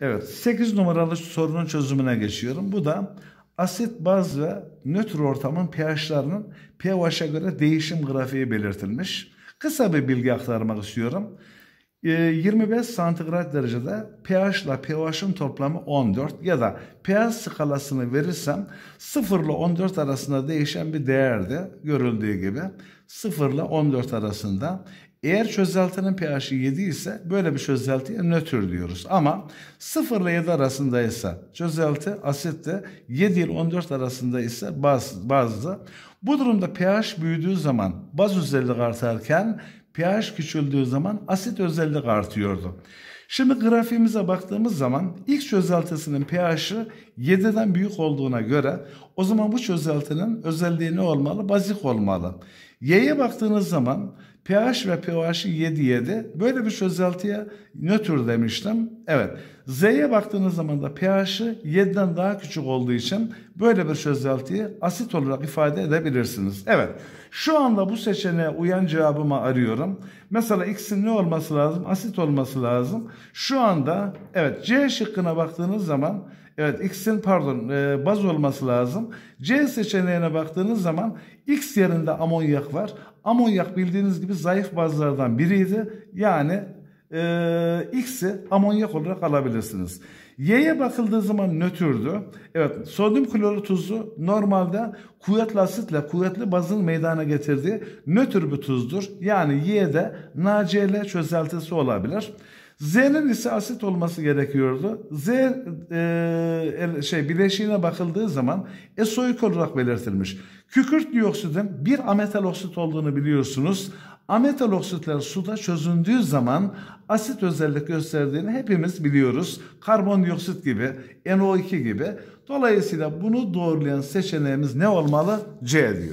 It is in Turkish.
Evet 8 numaralı sorunun çözümüne geçiyorum. Bu da asit, baz ve nötr ortamın pH'larının pH'a göre değişim grafiği belirtilmiş. Kısa bir bilgi aktarmak istiyorum. 25 ee, santigrat derecede pH ile pH'ın toplamı 14 ya da pH skalasını verirsem 0 ile 14 arasında değişen bir değerdi görüldüğü gibi 0 ile 14 arasında. Eğer çözeltinin pH'i 7 ise böyle bir çözeltiye nötr diyoruz. Ama 0 ile 7 arasında ise çözelti asit de 7 ile 14 arasında ise baz, bazlı. Bu durumda pH büyüdüğü zaman baz özelliği artarken pH küçüldüğü zaman asit özellik artıyordu. Şimdi grafiğimize baktığımız zaman ilk çözeltisinin pH'i 7'den büyük olduğuna göre o zaman bu çözeltinin özelliği ne olmalı? Bazik olmalı. Y'ye baktığınız zaman pH ve pH 7 7. Böyle bir çözeltiye nötr demiştim. Evet. Z'ye baktığınız zaman da pH'ı 7'den daha küçük olduğu için böyle bir çözeltiyi asit olarak ifade edebilirsiniz. Evet. Şu anda bu seçeneğe uyan cevabımı arıyorum. Mesela X'in ne olması lazım? Asit olması lazım. Şu anda evet C şıkkına baktığınız zaman Evet x'in pardon e, baz olması lazım. C seçeneğine baktığınız zaman x yerinde amonyak var. Amonyak bildiğiniz gibi zayıf bazlardan biriydi. Yani e, x'i amonyak olarak alabilirsiniz. Y'ye bakıldığı zaman nötrdü. Evet sodyum klorür tuzu normalde kuvvetli asitle kuvvetli bazın meydana getirdiği nötr bir tuzdur. Yani Y'de NaCl çözeltisi olabilir. Z'nin ise asit olması gerekiyordu. Z e, şey bileşiğine bakıldığı zaman esoik olarak belirtilmiş. Kükürt dioksidin bir ametal oksit olduğunu biliyorsunuz. Ametal oksitler suda çözündüğü zaman asit özellik gösterdiğini hepimiz biliyoruz. Karbondioksit gibi, NO2 gibi. Dolayısıyla bunu doğrulayan seçeneğimiz ne olmalı? C diyor.